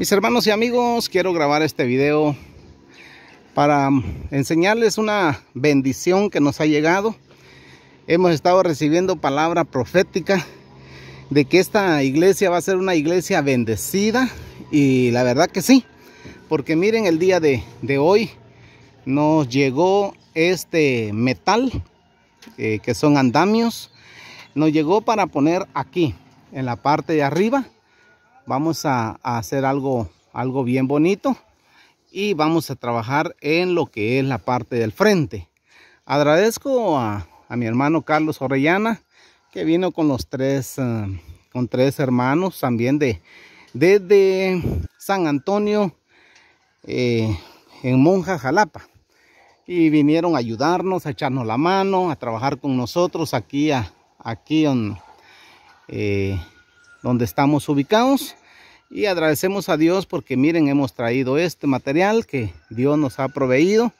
Mis hermanos y amigos, quiero grabar este video para enseñarles una bendición que nos ha llegado. Hemos estado recibiendo palabra profética de que esta iglesia va a ser una iglesia bendecida y la verdad que sí, porque miren el día de, hoy nos llegó este metal eh, que son andamios, nos llegó para poner aquí en la parte de arriba vamos a, hacer algo, algo bien bonito y vamos a trabajar en lo que es la parte del frente. Agradezco a, mi hermano Carlos Orellana que vino con los tres, eh, con tres hermanos también desde San Antonio eh, en Monja Jalapa y vinieron a ayudarnos, a echarnos la mano, a trabajar con nosotros aquí, aquí eh, donde estamos ubicados y agradecemos a Dios porque miren hemos traído este material que Dios nos ha proveído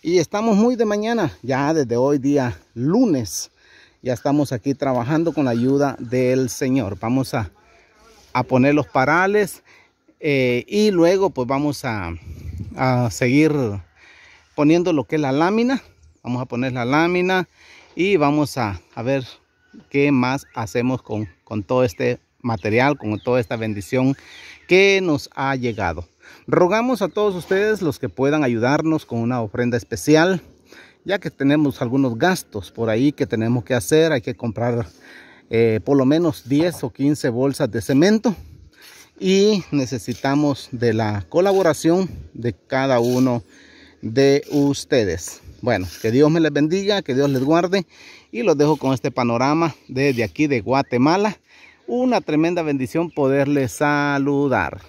y estamos muy de mañana ya desde hoy día lunes ya estamos aquí trabajando con la ayuda del Señor vamos a, poner los parales eh, y luego pues vamos a, seguir poniendo lo que es la lámina vamos a poner la lámina y vamos a, ver qué más hacemos con, con todo este material, con toda esta bendición que nos ha llegado. Rogamos a todos ustedes los que puedan ayudarnos con una ofrenda especial, ya que tenemos algunos gastos por ahí que tenemos que hacer. Hay que comprar eh, por lo menos 10 o 15 bolsas de cemento y necesitamos de la colaboración de cada uno de ustedes. Bueno, que Dios me les bendiga, que Dios les guarde y los dejo con este panorama desde aquí de Guatemala una tremenda bendición poderles saludar.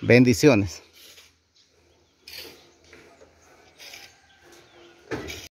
Bendiciones.